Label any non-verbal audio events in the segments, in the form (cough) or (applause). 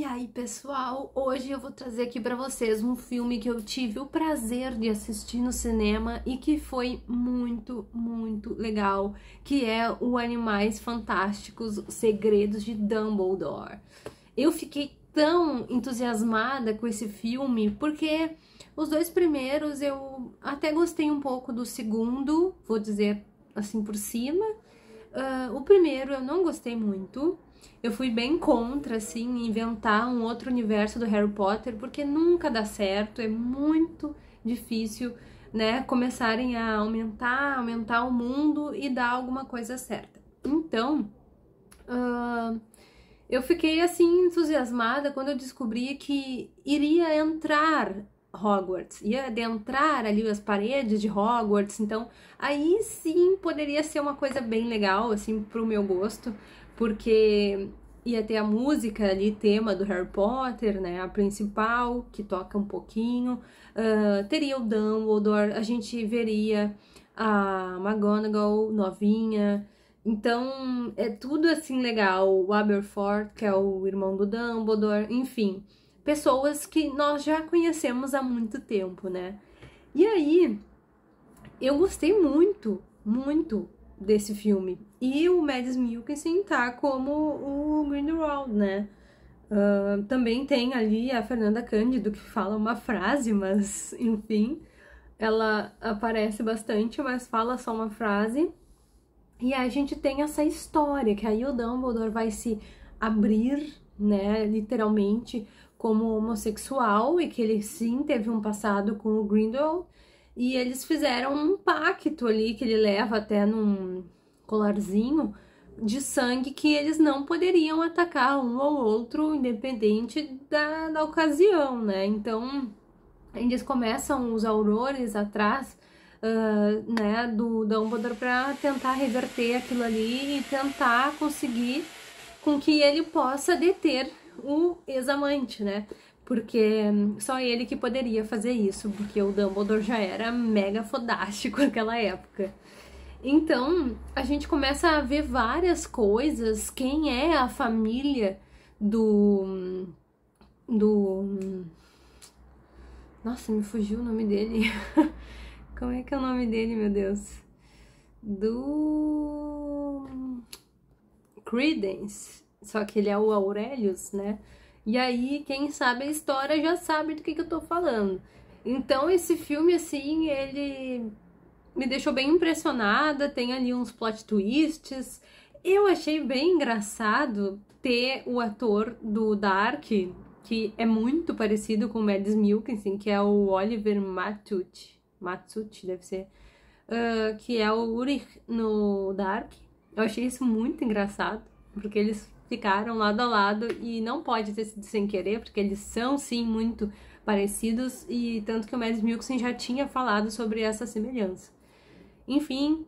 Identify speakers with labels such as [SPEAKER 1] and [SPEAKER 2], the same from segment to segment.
[SPEAKER 1] E aí, pessoal, hoje eu vou trazer aqui para vocês um filme que eu tive o prazer de assistir no cinema e que foi muito, muito legal, que é o Animais Fantásticos Segredos de Dumbledore. Eu fiquei tão entusiasmada com esse filme porque os dois primeiros eu até gostei um pouco do segundo, vou dizer assim por cima, Uh, o primeiro eu não gostei muito. Eu fui bem contra, assim, inventar um outro universo do Harry Potter, porque nunca dá certo, é muito difícil, né, começarem a aumentar, aumentar o mundo e dar alguma coisa certa. Então, uh, eu fiquei, assim, entusiasmada quando eu descobri que iria entrar Hogwarts, ia adentrar ali as paredes de Hogwarts, então aí sim poderia ser uma coisa bem legal, assim, pro meu gosto, porque ia ter a música ali, tema do Harry Potter, né, a principal, que toca um pouquinho, uh, teria o Dumbledore, a gente veria a McGonagall novinha, então é tudo assim legal, o Aberforth, que é o irmão do Dumbledore, enfim pessoas que nós já conhecemos há muito tempo, né? E aí, eu gostei muito, muito desse filme. E o Mads Mikkelsen tá como o Grindelwald, né? Uh, também tem ali a Fernanda Cândido que fala uma frase, mas (laughs) enfim, ela aparece bastante, mas fala só uma frase. E aí a gente tem essa história que aí o Dumbledore vai se abrir, né, literalmente como homossexual e que ele sim teve um passado com o Grindel. E eles fizeram um pacto ali que ele leva até num colarzinho de sangue que eles não poderiam atacar um ao outro, independente da, da ocasião, né? Então eles começam os aurores atrás uh, né, do Dumbledore para tentar reverter aquilo ali e tentar conseguir com que ele possa deter o ex-amante, né? Porque hum, só ele que poderia fazer isso, porque o Dumbledore já era mega fodástico (laughs) naquela época. Então, a gente começa a ver várias coisas, quem é a família do hum, do hum, Nossa, me fugiu o nome dele. (laughs) Como é que é o nome dele, meu Deus? Do Credence. Só que ele é o Aurelius, né? E aí, quem sabe a história já sabe do que, que eu tô falando. Então, esse filme, assim, ele me deixou bem impressionada. Tem ali uns plot twists. Eu achei bem engraçado ter o ator do Dark, que é muito parecido com o Mads Mikkelsen, que é o Oliver Matut. Matsuti, deve ser. Uh, que é o Ulrich no Dark. Eu achei isso muito engraçado, porque eles ficaram lado a lado e não pode ter sido sem querer, porque eles são sim muito parecidos e tanto que o Mads Mikkelsen já tinha falado sobre essa semelhança. Enfim,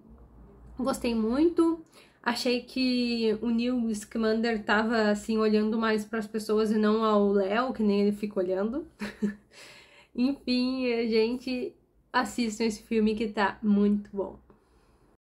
[SPEAKER 1] gostei muito. Achei que o Neil Scamander estava assim olhando mais para as pessoas e não ao Léo, que nem ele fica olhando. (laughs) Enfim, gente, assistam esse filme que tá muito bom.